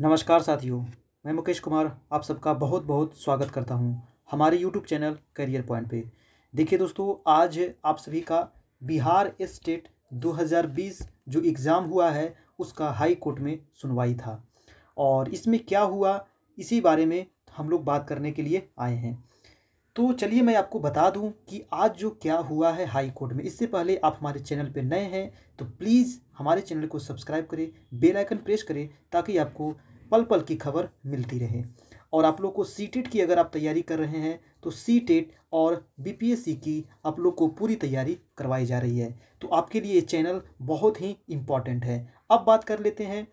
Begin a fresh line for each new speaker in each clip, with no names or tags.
नमस्कार साथियों मैं मुकेश कुमार आप सबका बहुत बहुत स्वागत करता हूं हमारे यूट्यूब चैनल करियर पॉइंट पे देखिए दोस्तों आज आप सभी का बिहार स्टेट 2020 जो एग्ज़ाम हुआ है उसका हाई कोर्ट में सुनवाई था और इसमें क्या हुआ इसी बारे में हम लोग बात करने के लिए आए हैं तो चलिए मैं आपको बता दूं कि आज जो क्या हुआ है हाई कोर्ट में इससे पहले आप हमारे चैनल पर नए हैं तो प्लीज़ हमारे चैनल को सब्सक्राइब करें बेल आइकन प्रेस करें ताकि आपको पल पल की खबर मिलती रहे और आप लोग को सी टेट e की अगर आप तैयारी कर रहे हैं तो सी टेट e और बी की आप लोग को पूरी तैयारी करवाई जा रही है तो आपके लिए ये चैनल बहुत ही इम्पॉर्टेंट है अब बात कर लेते हैं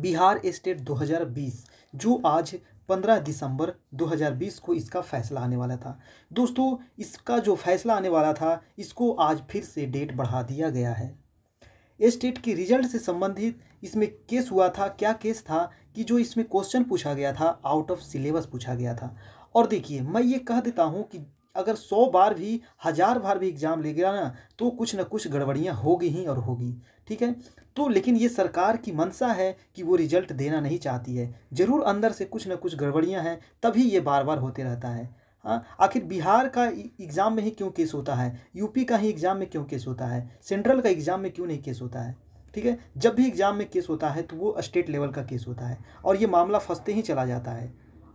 बिहार स्टेट 2020 जो आज 15 दिसंबर 2020 को इसका फैसला आने वाला था दोस्तों इसका जो फैसला आने वाला था इसको आज फिर से डेट बढ़ा दिया गया है स्टेट के रिजल्ट से संबंधित इसमें केस हुआ था क्या केस था कि जो इसमें क्वेश्चन पूछा गया था आउट ऑफ सिलेबस पूछा गया था और देखिए मैं ये कह देता हूँ कि अगर सौ बार भी हज़ार बार भी एग्ज़ाम ले गया ना तो कुछ ना कुछ गड़बड़ियाँ होगी ही और होगी ठीक है तो लेकिन ये सरकार की मंशा है कि वो रिजल्ट देना नहीं चाहती है ज़रूर अंदर से कुछ ना कुछ गड़बड़ियाँ हैं तभी ये बार बार होते रहता है हाँ आखिर बिहार का एग्ज़ाम में ही क्यों केस होता है यूपी का ही एग्ज़ाम में क्यों केस होता है सेंट्रल का एग्ज़ाम में क्यों नहीं केस होता है ठीक है जब भी एग्ज़ाम में केस होता है तो वो स्टेट लेवल का केस होता है और ये मामला फंसते ही चला जाता है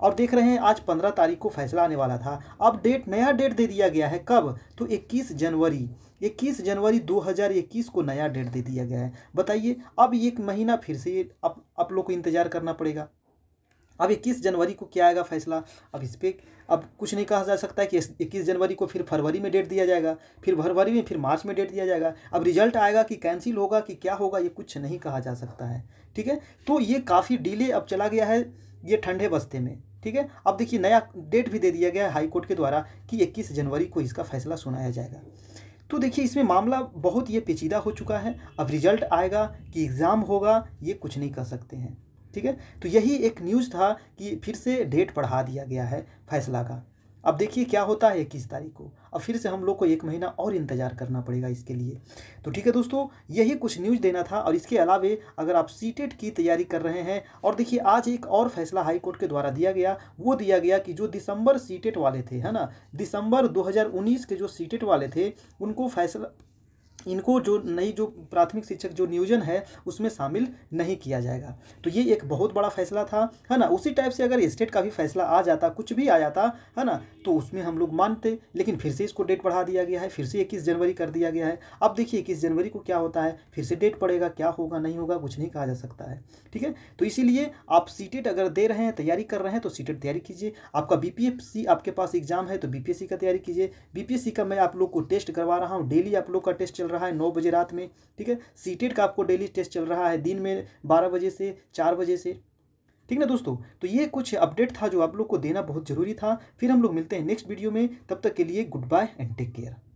और देख रहे हैं आज पंद्रह तारीख को फैसला आने वाला था अब डेट नया डेट दे दिया गया है कब तो इक्कीस जनवरी इक्कीस जनवरी 2021 को नया डेट दे दिया गया है बताइए अब एक महीना फिर से आप, आप लोग को इंतज़ार करना पड़ेगा अब इक्कीस जनवरी को क्या आएगा फैसला अब इस पर अब कुछ नहीं कहा जा सकता है कि इक्कीस जनवरी को फिर फरवरी में डेट दिया जाएगा फिर फरवरी में फिर मार्च में डेट दिया जाएगा अब रिजल्ट आएगा कि कैंसिल होगा कि क्या होगा ये कुछ नहीं कहा जा सकता है ठीक है तो ये काफ़ी डिले अब चला गया है ये ठंडे बस्ते में ठीक है अब देखिए नया डेट भी दे दिया गया है हाईकोर्ट के द्वारा कि इक्कीस जनवरी को इसका फैसला सुनाया जाएगा तो देखिए इसमें मामला बहुत ये पेचीदा हो चुका है अब रिजल्ट आएगा कि एग्ज़ाम होगा ये कुछ नहीं कह सकते हैं ठीक है तो यही एक न्यूज़ था कि फिर से डेट बढ़ा दिया गया है फैसला का अब देखिए क्या होता है इक्कीस तारीख को अब फिर से हम लोग को एक महीना और इंतज़ार करना पड़ेगा इसके लिए तो ठीक है दोस्तों यही कुछ न्यूज़ देना था और इसके अलावे अगर आप सी e की तैयारी कर रहे हैं और देखिए आज एक और फैसला हाईकोर्ट के द्वारा दिया गया वो दिया गया कि जो दिसंबर सी e वाले थे है ना दिसंबर 2019 के जो सी e वाले थे उनको फैसला इनको जो नई जो प्राथमिक शिक्षक जो नियोजन है उसमें शामिल नहीं किया जाएगा तो ये एक बहुत बड़ा फैसला था है ना उसी टाइप से अगर स्टेट का भी फैसला आ जाता कुछ भी आ जाता है ना तो उसमें हम लोग मानते लेकिन फिर से इसको डेट बढ़ा दिया गया है फिर से इक्कीस जनवरी कर दिया गया है अब देखिए इक्कीस जनवरी को क्या होता है फिर से डेट पड़ेगा क्या होगा नहीं होगा कुछ नहीं कहा जा सकता है ठीक है तो इसीलिए आप सीटेट अगर दे रहे हैं तैयारी कर रहे हैं तो सीटेट तैयारी कीजिए आपका बी आपके पास एग्जाम है तो बी का तैयारी कीजिए बी का मैं आप लोग को टेस्ट करवा रहा हूँ डेली आप लोग का टेस्ट चल रहा है नौ बजे रात में ठीक है सीटेट का आपको डेली टेस्ट चल रहा है दिन में बारह बजे से चार बजे से ठीक ना दोस्तों तो ये कुछ अपडेट था जो आप लोग को देना बहुत ज़रूरी था फिर हम लोग मिलते हैं नेक्स्ट वीडियो में तब तक के लिए goodbye and take care